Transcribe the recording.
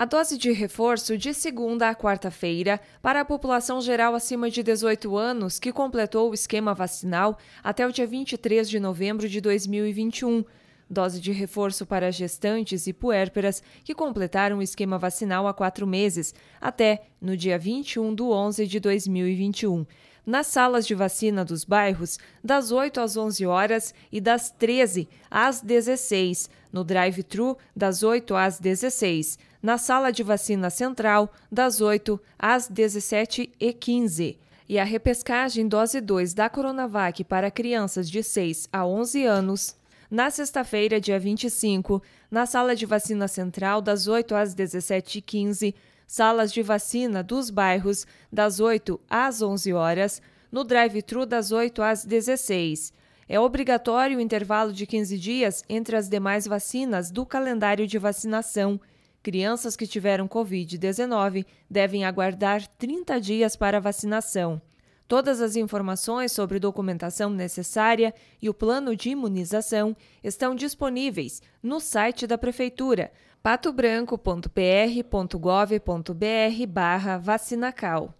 A dose de reforço de segunda a quarta-feira para a população geral acima de 18 anos que completou o esquema vacinal até o dia 23 de novembro de 2021. Dose de reforço para gestantes e puérperas que completaram o esquema vacinal há quatro meses, até no dia 21 de 11 de 2021 nas salas de vacina dos bairros, das 8 às 11 horas e das 13 às 16, no drive-thru, das 8 às 16, na sala de vacina central, das 8 às 17h15 e a repescagem dose 2 da Coronavac para crianças de 6 a 11 anos, na sexta-feira, dia 25, na sala de vacina central, das 8 às 17h15, salas de vacina dos bairros das 8 às 11 horas, no drive-thru das 8 às 16. É obrigatório o intervalo de 15 dias entre as demais vacinas do calendário de vacinação. Crianças que tiveram Covid-19 devem aguardar 30 dias para vacinação. Todas as informações sobre documentação necessária e o plano de imunização estão disponíveis no site da Prefeitura, patobranco.pr.gov.br barra vacinacal.